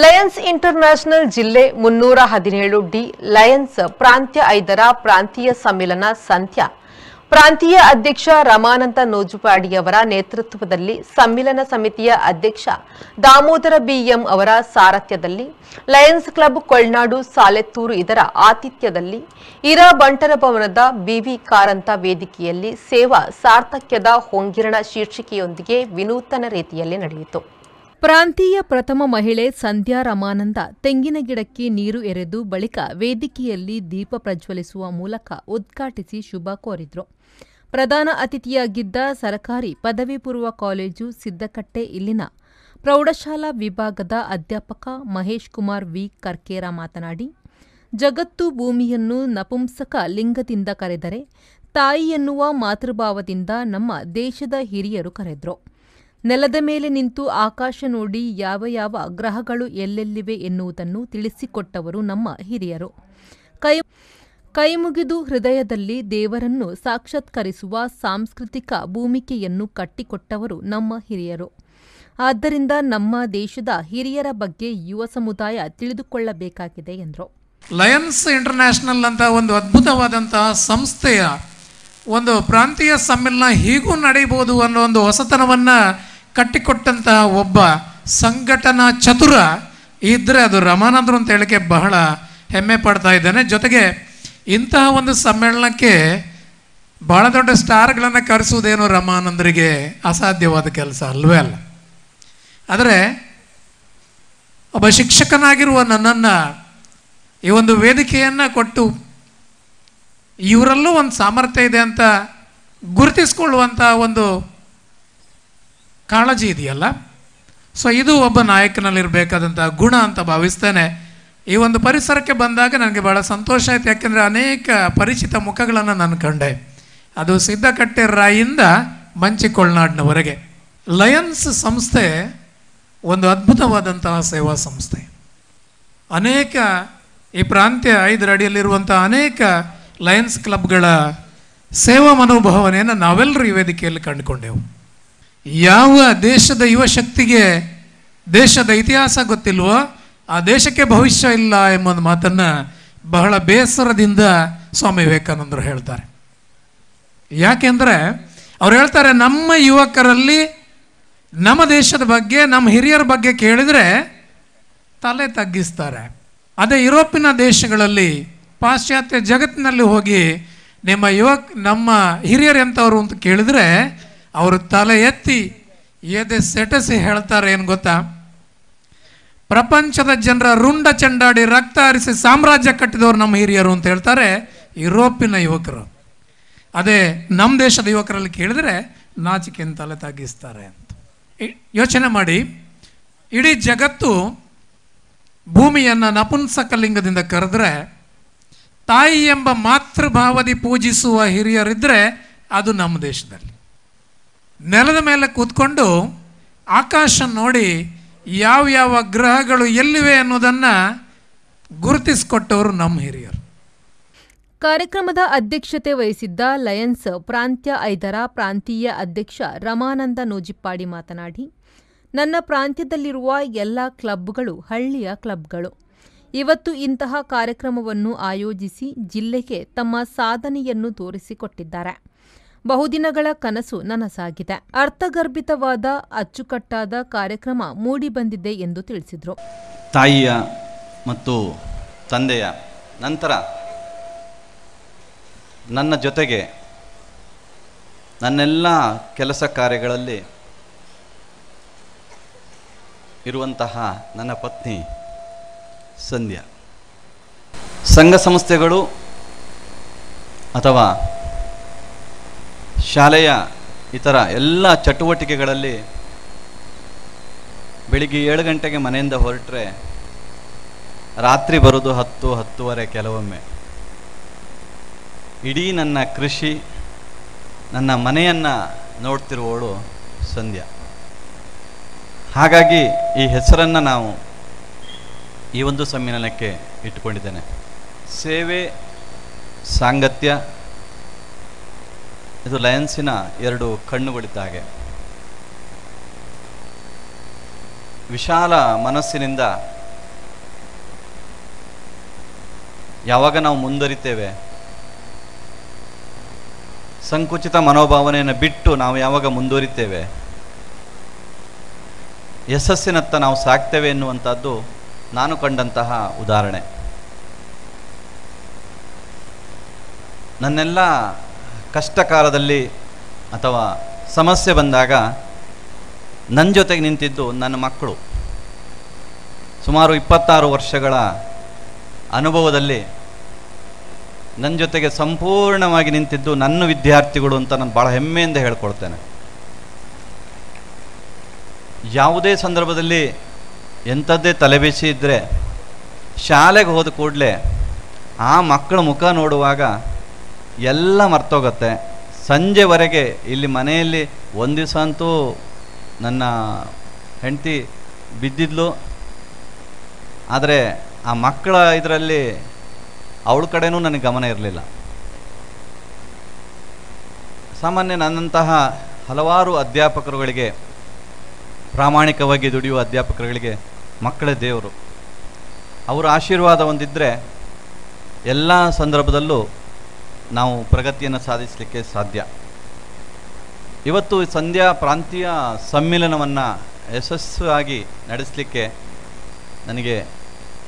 Lions international ಜಿಲ್ಲೆ ಮುನ್ನೂರ ಹದಿನೇಳು ಡಿ ಲಯನ್ಸ್ ಪ್ರಾಂತ್ಯ ಐದರ ಪ್ರಾಂತೀಯ ಸಮ್ಮೇಳನ ಸಂತ್ಯ ಪ್ರಾಂತೀಯ ಅಧ್ಯಕ್ಷ ರಮಾನಂದ ನೋಜುಪಾಡಿಯವರ ನೇತೃತ್ವದಲ್ಲಿ ಸಮ್ಮಿಲನ ಸಮಿತಿಯ ಅಧ್ಯಕ್ಷ ದಾಮೋದರ ಬಿಎಂ ಅವರ ಸಾರಥ್ಯದಲ್ಲಿ ಲಯನ್ಸ್ ಕ್ಲಬ್ ಕೊಳ್ನಾಡು ಸಾಲೆತ್ತೂರು ಇದರ ಆತಿಥ್ಯದಲ್ಲಿ ಇರಾ ಬಂಟರ ಭವನದ ಬಿವಿ ಕಾರಂತ ವೇದಿಕೆಯಲ್ಲಿ ಸೇವಾ ಸಾರ್ಥಕ್ಯದ ಹೊಂಗಿರಣ ಶೀರ್ಷಿಕೆಯೊಂದಿಗೆ ವಿನೂತನ ರೀತಿಯಲ್ಲಿ ನಡೆಯಿತು ಪ್ರಾಂತೀಯ ಪ್ರಥಮ ಮಹಿಳೆ ಸಂಧ್ಯಾ ರಮಾನಂದ ತೆಂಗಿನ ಗಿಡಕ್ಕೆ ನೀರು ಎರೆದು ಬಳಿಕ ವೇದಿಕೆಯಲ್ಲಿ ದೀಪ ಪ್ರಜ್ವಲಿಸುವ ಮೂಲಕ ಉದ್ಘಾಟಿಸಿ ಶುಭ ಕೋರಿದ್ರು ಪ್ರಧಾನ ಅತಿಥಿಯಾಗಿದ್ದ ಸರಕಾರಿ ಪದವಿ ಪೂರ್ವ ಕಾಲೇಜು ಸಿದ್ದಕಟ್ಟೆ ಇಲ್ಲಿನ ಪ್ರೌಢಶಾಲಾ ವಿಭಾಗದ ಅಧ್ಯಾಪಕ ಮಹೇಶ್ ಕುಮಾರ್ ವಿ ಕರ್ಕೇರ ಮಾತನಾಡಿ ಜಗತ್ತು ಭೂಮಿಯನ್ನು ನಪುಂಸಕ ಲಿಂಗದಿಂದ ಕರೆದರೆ ತಾಯಿ ಎನ್ನುವ ಮಾತೃಭಾವದಿಂದ ನಮ್ಮ ದೇಶದ ಹಿರಿಯರು ಕರೆದರು ನೆಲದ ಮೇಲೆ ನಿಂತು ಆಕಾಶ ನೋಡಿ ಯಾವ ಯಾವ ಗ್ರಹಗಳು ಎಲ್ಲೆಲ್ಲಿವೆ ಎನ್ನುವುದನ್ನು ತಿಳಿಸಿಕೊಟ್ಟವರು ನಮ್ಮ ಹಿರಿಯರು ಕೈ ಕೈಮುಗಿದು ಹೃದಯದಲ್ಲಿ ದೇವರನ್ನು ಸಾಕ್ಷಾತ್ಕರಿಸುವ ಸಾಂಸ್ಕೃತಿಕ ಭೂಮಿಕೆಯನ್ನು ಕಟ್ಟಿಕೊಟ್ಟವರು ನಮ್ಮ ಹಿರಿಯರು ಆದ್ದರಿಂದ ನಮ್ಮ ದೇಶದ ಹಿರಿಯರ ಬಗ್ಗೆ ಯುವ ಸಮುದಾಯ ತಿಳಿದುಕೊಳ್ಳಬೇಕಾಗಿದೆ ಎಂದರು ಲಯನ್ಸ್ ಇಂಟರ್ನ್ಯಾಷನಲ್ ಅಂತ ಒಂದು ಅದ್ಭುತವಾದಂತಹ ಸಂಸ್ಥೆಯ ಒಂದು ಪ್ರಾಂತೀಯ ಸಮ್ಮೇಳನ ಹೀಗೂ ನಡೆಯಬಹುದು ಅನ್ನೋ ಒಂದು ಹೊಸತನವನ್ನು ಕಟ್ಟಿಕೊಟ್ಟಂತಹ ಒಬ್ಬ ಸಂಘಟನಾ ಚತುರ ಇದ್ದರೆ ಅದು ರಮಾನಂದರು ಅಂತ ಹೇಳಿಕೆ ಬಹಳ ಹೆಮ್ಮೆ ಪಡ್ತಾ ಇದ್ದಾನೆ ಜೊತೆಗೆ ಇಂತಹ ಒಂದು ಸಮ್ಮೇಳನಕ್ಕೆ ಭಾಳ ದೊಡ್ಡ ಸ್ಟಾರ್ಗಳನ್ನು ಕರೆಸುವುದೇನು ರಮಾನಂದರಿಗೆ ಅಸಾಧ್ಯವಾದ ಕೆಲಸ ಅಲ್ವೇ ಅಲ್ಲ ಆದರೆ ಒಬ್ಬ ಶಿಕ್ಷಕನಾಗಿರುವ ನನ್ನನ್ನು ಈ ಒಂದು ವೇದಿಕೆಯನ್ನು ಕೊಟ್ಟು ಇವರಲ್ಲೂ ಒಂದು ಸಾಮರ್ಥ್ಯ ಇದೆ ಅಂತ ಗುರುತಿಸ್ಕೊಳ್ಳುವಂಥ ಒಂದು ಕಾಳಜಿ ಇದೆಯಲ್ಲ ಸೊ ಇದು ಒಬ್ಬ ನಾಯಕನಲ್ಲಿರಬೇಕಾದಂಥ ಗುಣ ಅಂತ ಭಾವಿಸ್ತೇನೆ ಈ ಒಂದು ಪರಿಸರಕ್ಕೆ ಬಂದಾಗ ನನಗೆ ಭಾಳ ಸಂತೋಷ ಆಯಿತು ಯಾಕೆಂದರೆ ಅನೇಕ ಪರಿಚಿತ ಮುಖಗಳನ್ನು ನಾನು ಕಂಡೆ ಅದು ಸಿದ್ಧಕಟ್ಟೆ ರಾಯಿಂದ ಮಂಚಿಕೊಳ್ನಾಡಿನವರೆಗೆ ಲಯನ್ಸ್ ಸಂಸ್ಥೆ ಒಂದು ಅದ್ಭುತವಾದಂತಹ ಸೇವಾ ಸಂಸ್ಥೆ ಅನೇಕ ಈ ಪ್ರಾಂತ್ಯ ಐದರ ಅಡಿಯಲ್ಲಿರುವಂಥ ಅನೇಕ ಲಯನ್ಸ್ ಕ್ಲಬ್ಗಳ ಸೇವಾ ಮನೋಭಾವನೆಯನ್ನು ನಾವೆಲ್ಲರೂ ಈ ವೇದಿಕೆಯಲ್ಲಿ ಕಂಡುಕೊಂಡೆವು ಯಾವ ದೇಶದ ಯುವಶಕ್ತಿಗೆ ದೇಶದ ಇತಿಹಾಸ ಗೊತ್ತಿಲ್ವೋ ಆ ದೇಶಕ್ಕೆ ಭವಿಷ್ಯ ಇಲ್ಲ ಎಂಬ ಮಾತನ್ನು ಬಹಳ ಬೇಸರದಿಂದ ಸ್ವಾಮಿ ವಿವೇಕಾನಂದರು ಹೇಳ್ತಾರೆ ಯಾಕೆಂದರೆ ಅವ್ರು ಹೇಳ್ತಾರೆ ನಮ್ಮ ಯುವಕರಲ್ಲಿ ನಮ್ಮ ದೇಶದ ಬಗ್ಗೆ ನಮ್ಮ ಹಿರಿಯರ ಬಗ್ಗೆ ಕೇಳಿದರೆ ತಲೆ ತಗ್ಗಿಸ್ತಾರೆ ಅದೇ ಯುರೋಪಿನ ದೇಶಗಳಲ್ಲಿ ಪಾಶ್ಚಾತ್ಯ ಜಗತ್ತಿನಲ್ಲಿ ಹೋಗಿ ನಿಮ್ಮ ಯುವಕ್ ನಮ್ಮ ಎಂಥವ್ರು ಅಂತ ಕೇಳಿದರೆ ಅವರು ತಲೆ ಎತ್ತಿ ಎದೆ ಸೆಟಸಿ ಹೇಳ್ತಾರೆ ಏನು ಗೊತ್ತಾ ಪ್ರಪಂಚದ ಜನರ ರುಂಡ ಚಂಡಾಡಿ ರಕ್ತ ಹರಿಸಿ ಸಾಮ್ರಾಜ್ಯ ಕಟ್ಟಿದವರು ನಮ್ಮ ಹಿರಿಯರು ಅಂತ ಹೇಳ್ತಾರೆ ಯುರೋಪಿನ ಯುವಕರು ಅದೇ ನಮ್ಮ ದೇಶದ ಯುವಕರಲ್ಲಿ ಕೇಳಿದರೆ ನಾಚಿಕೆಯನ್ನು ತಲೆ ತಗ್ಗಿಸ್ತಾರೆ ಅಂತ ಯೋಚನೆ ಮಾಡಿ ಇಡೀ ಜಗತ್ತು ಭೂಮಿಯನ್ನು ನಪುಂಸಕಲಿಂಗದಿಂದ ಕರೆದ್ರೆ ತಾಯಿ ಎಂಬ ಮಾತೃಭಾವದಿ ಪೂಜಿಸುವ ಹಿರಿಯರಿದ್ದರೆ ಅದು ನಮ್ಮ ದೇಶದಲ್ಲಿ ನೆಲದ ಮೇಲೆ ಕೂತ್ಕೊಂಡು ಆಕಾಶ ನೋಡಿ ಯಾವ ಯಾವ ಗ್ರಹಗಳು ಎಲ್ಲಿವೆ ಅನ್ನೋದನ್ನು ಗುರುತಿಸಿಕೊಟ್ಟವರು ನಮ್ಮ ಹಿರಿಯರು ಕಾರ್ಯಕ್ರಮದ ಅಧ್ಯಕ್ಷತೆ ವಹಿಸಿದ್ದ ಲಯನ್ಸ್ ಪ್ರಾಂತ್ಯ ಐದರ ಪ್ರಾಂತೀಯ ಅಧ್ಯಕ್ಷ ರಮಾನಂದ ನೋಜಿಪ್ಪಾಡಿ ಮಾತನಾಡಿ ನನ್ನ ಪ್ರಾಂತ್ಯದಲ್ಲಿರುವ ಎಲ್ಲ ಕ್ಲಬ್ಗಳು ಹಳ್ಳಿಯ ಕ್ಲಬ್ಗಳು ಇವತ್ತು ಇಂತಹ ಕಾರ್ಯಕ್ರಮವನ್ನು ಆಯೋಜಿಸಿ ಜಿಲ್ಲೆಗೆ ತಮ್ಮ ಸಾಧನೆಯನ್ನು ತೋರಿಸಿಕೊಟ್ಟಿದ್ದಾರೆ ಬಹುದಿನಗಳ ಕನಸು ನನಸಾಗಿದೆ ಅರ್ಥಗರ್ಭಿತವಾದ ಅಚ್ಚುಕಟ್ಟಾದ ಕಾರ್ಯಕ್ರಮ ಮೂಡಿಬಂದಿದೆ ಎಂದು ತಿಳಿಸಿದರು ತಾಯಿಯ ಮತ್ತು ತಂದೆಯ ನಂತರ ನನ್ನ ಜೊತೆಗೆ ನನ್ನೆಲ್ಲ ಕೆಲಸ ಕಾರ್ಯಗಳಲ್ಲಿ ಇರುವಂತಹ ನನ್ನ ಪತ್ನಿ ಸಂಧ್ಯಾ ಸಂಘ ಸಂಸ್ಥೆಗಳು ಅಥವಾ ಶಾಲೆಯ ಇತರ ಎಲ್ಲ ಚಟುವಟಿಕೆಗಳಲ್ಲಿ ಬೆಳಿಗ್ಗೆ ಏಳು ಗಂಟೆಗೆ ಮನೆಯಿಂದ ಹೊರಟ್ರೆ ರಾತ್ರಿ ಬರೋದು ಹತ್ತು ಹತ್ತುವರೆ ಕೆಲವೊಮ್ಮೆ ಇಡೀ ನನ್ನ ಕೃಷಿ ನನ್ನ ಮನೆಯನ್ನು ನೋಡ್ತಿರುವವಳು ಸಂಧ್ಯಾ ಹಾಗಾಗಿ ಈ ಹೆಸರನ್ನು ನಾವು ಈ ಒಂದು ಸಮ್ಮೇಳನಕ್ಕೆ ಇಟ್ಟುಕೊಂಡಿದ್ದೇನೆ ಸೇವೆ ಸಾಂಗತ್ಯ ಇದು ಲಯನ್ಸಿನ ಎರಡು ಕಣ್ಣುಗಳಿದ್ದಾಗೆ ವಿಶಾಲ ಮನಸ್ಸಿನಿಂದ ಯಾವಾಗ ನಾವು ಮುಂದರಿತೇವೆ ಸಂಕುಚಿತ ಮನೋಭಾವನೆಯನ್ನು ಬಿಟ್ಟು ನಾವು ಯಾವಾಗ ಮುಂದುವರಿತೇವೆ ಯಶಸ್ಸಿನತ್ತ ನಾವು ಸಾಕ್ತೇವೆ ಎನ್ನುವಂಥದ್ದು ನಾನು ಕಂಡಂತಹ ಉದಾಹರಣೆ ನನ್ನೆಲ್ಲ ಕಷ್ಟ ಕಾಲದಲ್ಲಿ ಅಥವಾ ಸಮಸ್ಯೆ ಬಂದಾಗ ನನ್ನ ಜೊತೆಗೆ ನಿಂತಿದ್ದು ನನ್ನ ಮಕ್ಕಳು ಸುಮಾರು ಇಪ್ಪತ್ತಾರು ವರ್ಷಗಳ ಅನುಭವದಲ್ಲಿ ನನ್ನ ಜೊತೆಗೆ ಸಂಪೂರ್ಣವಾಗಿ ನಿಂತಿದ್ದು ನನ್ನ ವಿದ್ಯಾರ್ಥಿಗಳು ಅಂತ ನಾನು ಭಾಳ ಹೆಮ್ಮೆಯಿಂದ ಹೇಳ್ಕೊಳ್ತೇನೆ ಯಾವುದೇ ಸಂದರ್ಭದಲ್ಲಿ ಎಂಥದ್ದೇ ತಲೆಬೇಸಿ ಇದ್ದರೆ ಶಾಲೆಗೆ ಹೋದ ಕೂಡಲೇ ಆ ಮಕ್ಕಳ ಮುಖ ನೋಡುವಾಗ ಎಲ್ಲ ಮರ್ತೋಗತ್ತೆ ಸಂಜೆವರೆಗೆ ಇಲ್ಲಿ ಮನೆಯಲ್ಲಿ ಒಂದು ದಿವಸ ಅಂತೂ ನನ್ನ ಹೆಂಡತಿ ಬಿದ್ದಿದ್ಲು ಆದರೆ ಆ ಮಕ್ಕಳ ಇದರಲ್ಲಿ ಅವಳ ಕಡೆಯೂ ನನಗೆ ಗಮನ ಇರಲಿಲ್ಲ ಸಾಮಾನ್ಯ ನನ್ನಂತಹ ಹಲವಾರು ಅಧ್ಯಾಪಕರುಗಳಿಗೆ ಪ್ರಾಮಾಣಿಕವಾಗಿ ದುಡಿಯುವ ಅಧ್ಯಾಪಕರುಗಳಿಗೆ ಮಕ್ಕಳೇ ದೇವರು ಅವರ ಆಶೀರ್ವಾದ ಒಂದಿದ್ದರೆ ಎಲ್ಲ ಸಂದರ್ಭದಲ್ಲೂ ನಾವು ಪ್ರಗತಿಯನ್ನು ಸಾಧಿಸಲಿಕ್ಕೆ ಸಾಧ್ಯ ಇವತ್ತು ಸಂಧ್ಯಾ ಪ್ರಾಂತೀಯ ಸಮ್ಮೇಳನವನ್ನು ಯಶಸ್ವಿಯಾಗಿ ನಡೆಸಲಿಕ್ಕೆ ನನಗೆ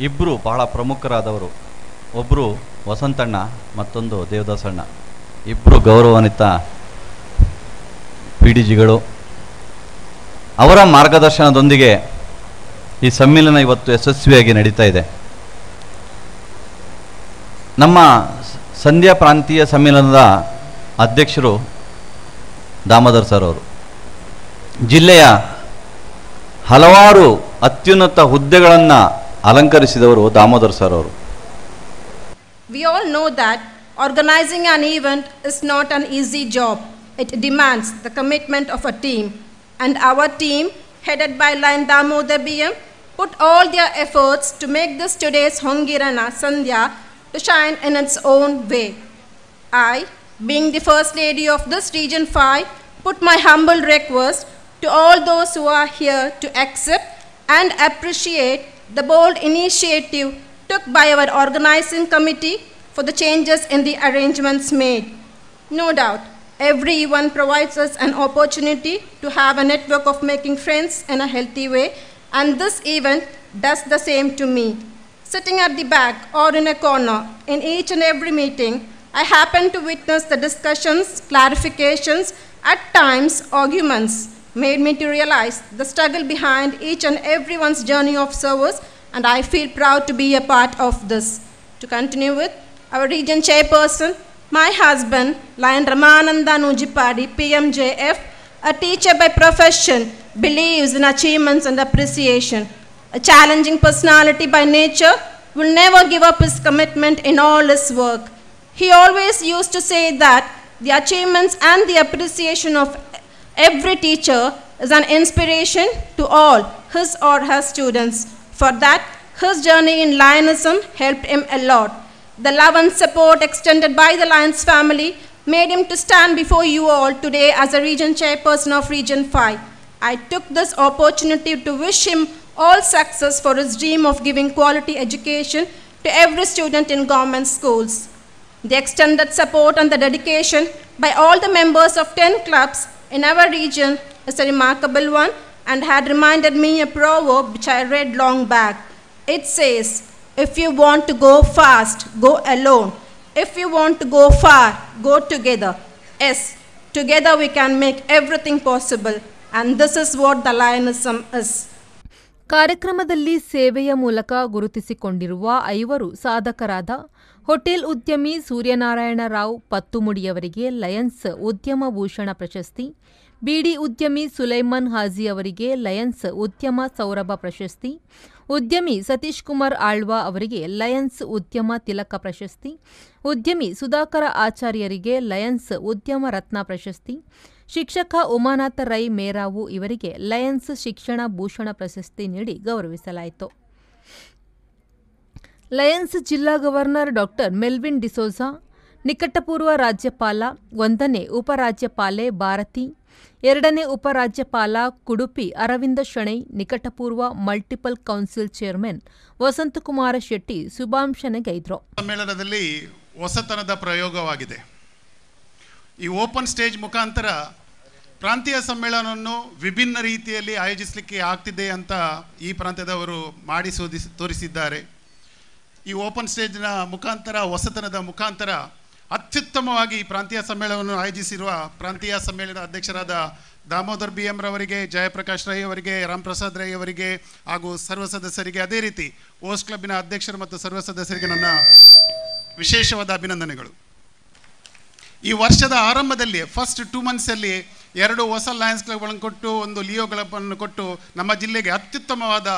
ಇಬ್ಬರು ಬಹಳ ಪ್ರಮುಖರಾದವರು ಒಬ್ಬರು ವಸಂತಣ್ಣ ಮತ್ತೊಂದು ದೇವದಾಸಣ್ಣ ಇಬ್ಬರು ಗೌರವಾನ್ವಿತ ಪಿ ಡಿ ಜಿಗಳು ಅವರ ಮಾರ್ಗದರ್ಶನದೊಂದಿಗೆ ಈ ಸಮ್ಮೇಳನ ಇವತ್ತು ಯಶಸ್ವಿಯಾಗಿ ನಡೀತಾ ಇದೆ ನಮ್ಮ ಸಂಧ್ಯಾ ಪ್ರಾಂತೀಯ ಸಮ್ಮೇಳನದ ಅಧ್ಯಕ್ಷರು ದಾಮೋದರ್ ಸರ್ ಅವರು ಜಿಲ್ಲೆಯ ಹಲವಾರು ಅತ್ಯುನ್ನತ ಹುದ್ದೆಗಳನ್ನು ಅಲಂಕರಿಸಿದವರು ದಾಮೋದರ್ ಸರ್ ಅವರು we all know that organising an event is not an easy job it demands the commitment of a team and our team headed by lion Damodar B M put all their efforts to make this today's Hongirana Sandhya to shine in its own way. I, being the First Lady of this Region 5, put my humble request to all those who are here to accept and appreciate the bold initiative took by our organizing committee for the changes in the arrangements made. No doubt, every event provides us an opportunity to have a network of making friends in a healthy way, and this event does the same to me sitting at the back or in a corner, in each and every meeting, I happened to witness the discussions, clarifications, at times arguments made me to realize the struggle behind each and everyone's journey of service and I feel proud to be a part of this. To continue with, our region chairperson, my husband, Lion Ramananda Nujipadi, PMJF, a teacher by profession, believes in achievements and appreciation a challenging personality by nature, will never give up his commitment in all his work. He always used to say that the achievements and the appreciation of every teacher is an inspiration to all his or her students. For that, his journey in Lionism helped him a lot. The love and support extended by the Lions family made him to stand before you all today as a region chairperson of Region 5. I took this opportunity to wish him all success for his dream of giving quality education to every student in government schools. The extended support and the dedication by all the members of 10 clubs in our region is a remarkable one and had reminded me a proverb which I read long back. It says, if you want to go fast, go alone. If you want to go far, go together. Yes, together we can make everything possible. And this is what the Lionism is. ಕಾರ್ಯಕ್ರಮದಲ್ಲಿ ಸೇವೆಯ ಮೂಲಕ ಗುರುತಿಸಿಕೊಂಡಿರುವ ಐವರು ಸಾಧಕರಾದ hotel ಉದ್ಯಮಿ Suryanarayana Rao ಪತ್ತುಮುಡಿಯವರಿಗೆ Lions ಉದ್ಯಮ ಭೂಷಣ ಪ್ರಶಸ್ತಿ ಬಿಡಿ ಉದ್ಯಮಿ ಸುಲೈಮನ್ ಹಾಜಿ ಅವರಿಗೆ ಲಯನ್ಸ್ ಉದ್ಯಮ ಸೌರಭ ಪ್ರಶಸ್ತಿ ಉದ್ಯಮಿ ಸತೀಶ್ ಕುಮಾರ್ ಆಳ್ವಾ ಅವರಿಗೆ ಲಯನ್ಸ್ ಉದ್ಯಮ ತಿಲಕ ಪ್ರಶಸ್ತಿ ಉದ್ಯಮಿ ಸುಧಾಕರ ಆಚಾರ್ಯರಿಗೆ ಲಯನ್ಸ್ ಉದ್ಯಮ ರತ್ನ ಪ್ರಶಸ್ತಿ ಶಿಕ್ಷಕ ಉಮಾನಾಥ ರೈ ಮೇರಾವು ಇವರಿಗೆ ಲಯನ್ಸ್ ಶಿಕ್ಷಣ ಭೂಷಣ ಪ್ರಶಸ್ತಿ ನೀಡಿ ಗೌರವಿಸಲಾಯಿತು ಲಯನ್ಸ್ ಜಿಲ್ಲಾ ಗವರ್ನರ್ ಡಾಕ್ಟರ್ ಮೆಲ್ವಿನ್ ಡಿಸೋಜಾ ನಿಕಟಪೂರ್ವ ರಾಜ್ಯಪಾಲ ಒಂದನೇ ಉಪರಾಜ್ಯಪಾಲೆ ಭಾರತಿ ಎರಡನೇ ಉಪರಾಜ್ಯಪಾಲ ಕುಡುಪಿ ಅರವಿಂದ ಶೆಣೈ ನಿಕಟಪೂರ್ವ multiple council chairman Vasanthakumara Shetty ಶುಭಾಂಶನೆಗೈದ್ರು ಸಮ್ಮೇಳನದಲ್ಲಿ ಹೊಸತನದ ಪ್ರಯೋಗವಾಗಿದೆ ಈ ಓಪನ್ ಸ್ಟೇಜ್ ಮುಖಾಂತರ ಪ್ರಾಂತೀಯ ಸಮ್ಮೇಳನವನ್ನು ವಿಭಿನ್ನ ರೀತಿಯಲ್ಲಿ ಆಯೋಜಿಸಲಿಕ್ಕೆ ಆಗ್ತಿದೆ ಅಂತ ಈ ಪ್ರಾಂತ್ಯದವರು ಮಾಡಿ ತೋರಿಸಿದ್ದಾರೆ ಈ ಓಪನ್ ಸ್ಟೇಜ್ನ ಮುಖಾಂತರ ಹೊಸತನದ ಮುಖಾಂತರ ಅತ್ಯುತ್ತಮವಾಗಿ ಪ್ರಾಂತೀಯ ಸಮ್ಮೇಳನವನ್ನು ಆಯೋಜಿಸಿರುವ ಪ್ರಾಂತೀಯ ಸಮ್ಮೇಳನದ ಅಧ್ಯಕ್ಷರಾದ ದಾಮೋದರ್ ಬಿ ಎಂ ರವರಿಗೆ ಜಯಪ್ರಕಾಶ್ ರೈ ಅವರಿಗೆ ಪ್ರಸಾದ್ ರೈ ಅವರಿಗೆ ಹಾಗೂ ಸರ್ವ ಸದಸ್ಯರಿಗೆ ಅದೇ ರೀತಿ ಓಸ್ ಕ್ಲಬ್ನ ಅಧ್ಯಕ್ಷರು ಮತ್ತು ಸರ್ವ ಸದಸ್ಯರಿಗೆ ನನ್ನ ವಿಶೇಷವಾದ ಅಭಿನಂದನೆಗಳು ಈ ವರ್ಷದ ಆರಂಭದಲ್ಲಿ ಫಸ್ಟ್ ಟೂ ಮಂತ್ಸಲ್ಲಿ ಎರಡು ಹೊಸ ಲಯನ್ಸ್ ಕ್ಲಬ್ಗಳನ್ನು ಕೊಟ್ಟು ಒಂದು ಲಿಯೋ ಕ್ಲಬ್ಗಳನ್ನು ಕೊಟ್ಟು ನಮ್ಮ ಜಿಲ್ಲೆಗೆ ಅತ್ಯುತ್ತಮವಾದ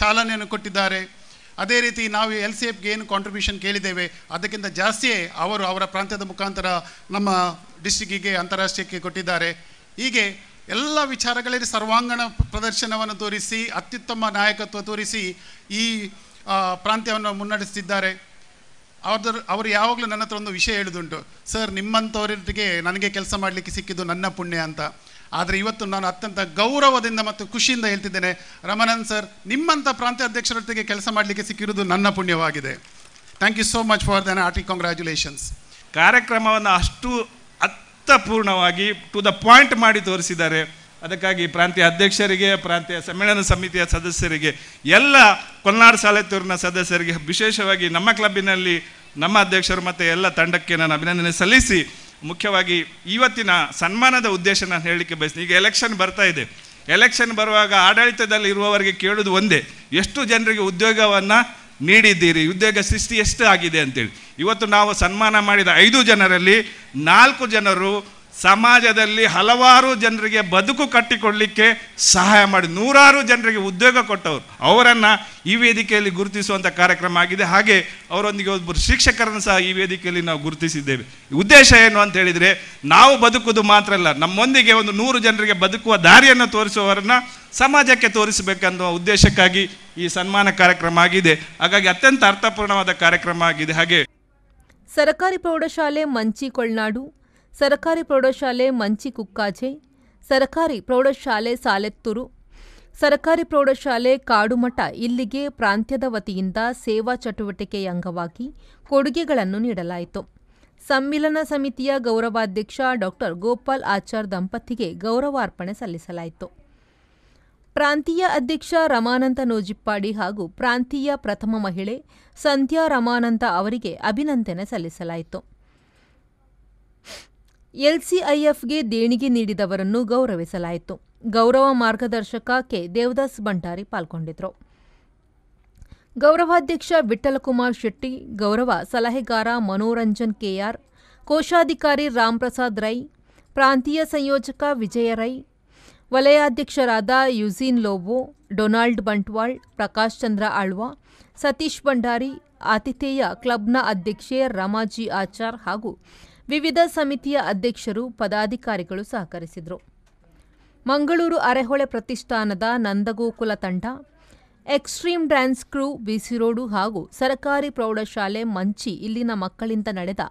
ಚಾಲನೆಯನ್ನು ಕೊಟ್ಟಿದ್ದಾರೆ ಅದೇ ರೀತಿ ನಾವು ಎಲ್ ಸಿ ಎಫ್ಗೆ ಏನು ಕಾಂಟ್ರಿಬ್ಯೂಷನ್ ಕೇಳಿದ್ದೇವೆ ಅದಕ್ಕಿಂತ ಜಾಸ್ತಿಯೇ ಅವರು ಅವರ ಪ್ರಾಂತ್ಯದ ಮುಖಾಂತರ ನಮ್ಮ ಡಿಸ್ಟಿಕ್ಕಿಗೆ ಅಂತಾರಾಷ್ಟ್ರೀಯಕ್ಕೆ ಕೊಟ್ಟಿದ್ದಾರೆ ಹೀಗೆ ಎಲ್ಲ ವಿಚಾರಗಳಲ್ಲಿ ಸರ್ವಾಂಗಣ ಪ್ರದರ್ಶನವನ್ನು ತೋರಿಸಿ ಅತ್ಯುತ್ತಮ ನಾಯಕತ್ವ ತೋರಿಸಿ ಈ ಪ್ರಾಂತ್ಯವನ್ನು ಮುನ್ನಡೆಸುತ್ತಿದ್ದಾರೆ ಅವ್ರದ್ದು ಅವರು ಯಾವಾಗಲೂ ನನ್ನ ಹತ್ರ ಒಂದು ವಿಷಯ ಹೇಳಿದುಂಟು ಸರ್ ನಿಮ್ಮಂಥವರಿಗೆ ನನಗೆ ಕೆಲಸ ಮಾಡಲಿಕ್ಕೆ ಸಿಕ್ಕಿದ್ದು ನನ್ನ ಪುಣ್ಯ ಅಂತ ಆದರೆ ಇವತ್ತು ನಾನು ಅತ್ಯಂತ ಗೌರವದಿಂದ ಮತ್ತು ಖುಷಿಯಿಂದ ಹೇಳ್ತಿದ್ದೇನೆ ರಮಾನಂದ್ ಸರ್ ನಿಮ್ಮಂಥ ಪ್ರಾಂತ್ಯ ಅಧ್ಯಕ್ಷರೊಟ್ಟಿಗೆ ಕೆಲಸ ಮಾಡಲಿಕ್ಕೆ ಸಿಕ್ಕಿರೋದು ನನ್ನ ಪುಣ್ಯವಾಗಿದೆ thank you so much for ದನ್ ಆರ್ಟಿ ಕಾಂಗ್ರ್ಯಾಚುಲೇಷನ್ಸ್ ಕಾರ್ಯಕ್ರಮವನ್ನು ಅಷ್ಟು ಅರ್ಥಪೂರ್ಣವಾಗಿ ಟು ದ ಪಾಯಿಂಟ್ ಮಾಡಿ ತೋರಿಸಿದ್ದಾರೆ ಅದಕ್ಕಾಗಿ ಪ್ರಾಂತ್ಯ ಅಧ್ಯಕ್ಷರಿಗೆ ಪ್ರಾಂತ್ಯ ಸಮ್ಮೇಳನ ಸಮಿತಿಯ ಸದಸ್ಯರಿಗೆ ಎಲ್ಲ ಕೊಲ್ನಾಡು ಸಾಲೆತ್ತೂರಿನ ಸದಸ್ಯರಿಗೆ ವಿಶೇಷವಾಗಿ ನಮ್ಮ ಕ್ಲಬ್ಬಿನಲ್ಲಿ ನಮ್ಮ ಅಧ್ಯಕ್ಷರು ಮತ್ತು ಎಲ್ಲ ತಂಡಕ್ಕೆ ನಾನು ಅಭಿನಂದನೆ ಸಲ್ಲಿಸಿ ಮುಖ್ಯವಾಗಿ ಇವತ್ತಿನ ಸನ್ಮಾನದ ಉದ್ದೇಶ ನಾನು ಹೇಳಲಿಕ್ಕೆ ಬಯಸ್ತೀನಿ ಈಗ ಎಲೆಕ್ಷನ್ ಬರ್ತಾ ಇದೆ ಎಲೆಕ್ಷನ್ ಬರುವಾಗ ಆಡಳಿತದಲ್ಲಿ ಇರುವವರಿಗೆ ಕೇಳೋದು ಒಂದೇ ಎಷ್ಟು ಜನರಿಗೆ ಉದ್ಯೋಗವನ್ನು ನೀಡಿದ್ದೀರಿ ಉದ್ಯೋಗ ಸೃಷ್ಟಿ ಎಷ್ಟು ಆಗಿದೆ ಅಂತೇಳಿ ಇವತ್ತು ನಾವು ಸನ್ಮಾನ ಮಾಡಿದ ಐದು ಜನರಲ್ಲಿ ನಾಲ್ಕು ಜನರು ಸಮಾಜದಲ್ಲಿ ಹಲವಾರು ಜನರಿಗೆ ಬದುಕು ಕಟ್ಟಿಕೊಡಲಿಕ್ಕೆ ಸಹಾಯ ಮಾಡಿ ನೂರಾರು ಜನರಿಗೆ ಉದ್ಯೋಗ ಕೊಟ್ಟವರು ಅವರನ್ನು ಈ ವೇದಿಕೆಯಲ್ಲಿ ಗುರುತಿಸುವಂಥ ಕಾರ್ಯಕ್ರಮ ಆಗಿದೆ ಹಾಗೆ ಅವರೊಂದಿಗೆ ಒಬ್ಬರು ಶಿಕ್ಷಕರನ್ನು ಸಹ ಈ ವೇದಿಕೆಯಲ್ಲಿ ನಾವು ಗುರುತಿಸಿದ್ದೇವೆ ಉದ್ದೇಶ ಏನು ಅಂತ ಹೇಳಿದರೆ ನಾವು ಬದುಕುವುದು ಮಾತ್ರ ಅಲ್ಲ ನಮ್ಮೊಂದಿಗೆ ಒಂದು ನೂರು ಜನರಿಗೆ ಬದುಕುವ ದಾರಿಯನ್ನು ತೋರಿಸುವವರನ್ನ ಸಮಾಜಕ್ಕೆ ತೋರಿಸಬೇಕೆನ್ನುವ ಉದ್ದೇಶಕ್ಕಾಗಿ ಈ ಸನ್ಮಾನ ಕಾರ್ಯಕ್ರಮ ಆಗಿದೆ ಹಾಗಾಗಿ ಅತ್ಯಂತ ಅರ್ಥಪೂರ್ಣವಾದ ಕಾರ್ಯಕ್ರಮ ಆಗಿದೆ ಹಾಗೆ ಸರ್ಕಾರಿ ಪ್ರೌಢಶಾಲೆ ಮಂಚಿಕೊಳ್ನಾಡು ಸರಕಾರಿ ಪ್ರೌಢಶಾಲೆ ಮಂಚಿ ಕುಕ್ಕಾಜೆ ಸರಕಾರಿ ಪ್ರೌಢಶಾಲೆ ಸಾಲೆತ್ತೂರು ಸರಕಾರಿ ಪ್ರೌಢಶಾಲೆ ಕಾಡುಮಠ ಇಲ್ಲಿಗೆ ಪ್ರಾಂತ್ಯದ ವತಿಯಿಂದ ಸೇವಾ ಚಟುವಟಿಕೆಯ ಅಂಗವಾಗಿ ಕೊಡುಗೆಗಳನ್ನು ನೀಡಲಾಯಿತು ಸಮ್ಮಿಲನ ಸಮಿತಿಯ ಗೌರವಾಧ್ಯಕ್ಷ ಡಾಕ್ಟರ್ ಗೋಪಾಲ್ ಆಚಾರ್ ದಂಪತಿಗೆ ಗೌರವಾರ್ಪಣೆ ಸಲ್ಲಿಸಲಾಯಿತು ಪ್ರಾಂತೀಯ ಅಧ್ಯಕ್ಷ ರಮಾನಂದ ನೋಜಿಪ್ಪಾಡಿ ಹಾಗೂ ಪ್ರಾಂತೀಯ ಪ್ರಥಮ ಮಹಿಳೆ ಸಂಧ್ಯಾ ರಮಾನಂದ ಅವರಿಗೆ ಅಭಿನಂದನೆ ಸಲ್ಲಿಸಲಾಯಿತು ಎಲ್ಸಿಐಎಫ್ಗೆ ದೇಣಿಗೆ ನೀಡಿದವರನ್ನು ಗೌರವಿಸಲಾಯಿತು ಗೌರವ ಮಾರ್ಗದರ್ಶಕ ಕೆ ದೇವದಾಸ್ ಭಂಡಾರಿ ಪಾಲ್ಗೊಂಡಿದ್ದರು ಗೌರವಾಧ್ಯಕ್ಷ ವಿಠಲಕುಮಾರ್ ಶೆಟ್ಟಿ ಗೌರವ ಸಲಹೆಗಾರ ಮನೋರಂಜನ್ ಕೆಆರ್ ಕೋಶಾಧಿಕಾರಿ ರಾಮ್ಪ್ರಸಾದ್ ರೈ ಪ್ರಾಂತೀಯ ಸಂಯೋಜಕ ವಿಜಯ ರೈ ವಲಯಾಧ್ಯಕ್ಷರಾದ Eugene Lobo Donald Bantwal Prakash Chandra Alva Satish Bhandari ಆತಿಥೇಯ ಕ್ಲಬ್ನ ಅಧ್ಯಕ್ಷೆ ರಮಾಜಿ ಆಚಾರ್ ಹಾಗೂ ವಿವಿಧ ಸಮಿತಿಯ ಅಧ್ಯಕ್ಷರು ಪದಾಧಿಕಾರಿಗಳು ಸಹಕರಿಸಿದರು ಮಂಗಳೂರು ಅರೆಹೊಳೆ ಪ್ರತಿಷ್ಠಾನದ ನಂದಗೋಕುಲ ತಂಡ extreme dance crew B C road ಹಾಗೂ ಸರಕಾರಿ ಪ್ರೌಢಶಾಲೆ ಮಂಚಿ ಇಲ್ಲಿನ ಮಕ್ಕಳಿಂದ ನಡೆದ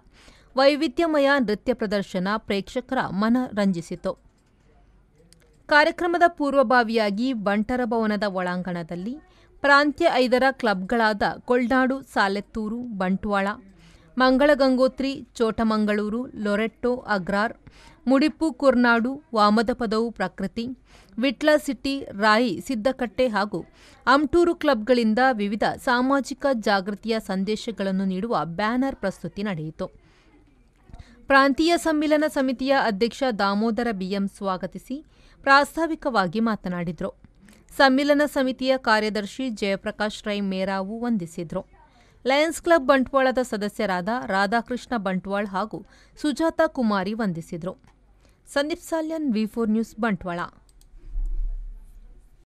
ವೈವಿಧ್ಯಮಯ ನೃತ್ಯ ಪ್ರದರ್ಶನ ಪ್ರೇಕ್ಷಕರ ಮನ ರಂಜಿಸಿತು ಕಾರ್ಯಕ್ರಮದ ಪೂರ್ವಭಾವಿಯಾಗಿ ಬಂಟರ ಭವನದ ಒಳಾಂಗಣದಲ್ಲಿ ಪ್ರಾಂತ್ಯ ಐದರ ಕ್ಲಬ್ಗಳಾದ ಕೊಳ್ನಾಡು ಸಾಲೆತ್ತೂರು ಬಂಟ್ವಾಳ ಮಂಗಳಗಂಗೋತ್ರಿ ಚೋಟಮಂಗಳೂರು ಲೊರೆಟ್ಟೊ ಅಗ್ರಾರ್ ಮುಡಿಪು ಕುರ್ನಾಡು ವಾಮದ ಪದವು ಪ್ರಕೃತಿ ವಿಟ್ಲ ಸಿಟಿ ರಾಯಿ ಸಿದ್ದಕಟ್ಟೆ ಹಾಗೂ ಅಮ್ಟೂರು ಕ್ಲಬ್ಗಳಿಂದ ವಿವಿಧ ಸಾಮಾಜಿಕ ಜಾಗೃತಿಯ ಸಂದೇಶಗಳನ್ನು ನೀಡುವ ಬ್ಯಾನರ್ ಪ್ರಸ್ತುತಿ ನಡೆಯಿತು ಪ್ರಾಂತೀಯ ಸಮ್ಮಿಲನ ಸಮಿತಿಯ ಅಧ್ಯಕ್ಷ ದಾಮೋದರ ಬಿಎಂ ಸ್ವಾಗತಿಸಿ ಪ್ರಾಸ್ತಾವಿಕವಾಗಿ ಮಾತನಾಡಿದರು ಸಮ್ಮಿಲನ ಸಮಿತಿಯ ಕಾರ್ಯದರ್ಶಿ ಜಯಪ್ರಕಾಶ್ ರೈ ಮೇರಾವು ವಂದಿಸಿದರು ಲಯನ್ಸ್ ಕ್ಲಬ್ ಬಂಟ್ವಾಳದ ಸದಸ್ಯರಾದ ರಾಧಾಕೃಷ್ಣ ಬಂಟ್ವಾಳ್ ಹಾಗೂ ಸುಜಾತಾ ಕುಮಾರಿ ವಂದಿಸಿದರು Sandeep Salian V four news Bantwal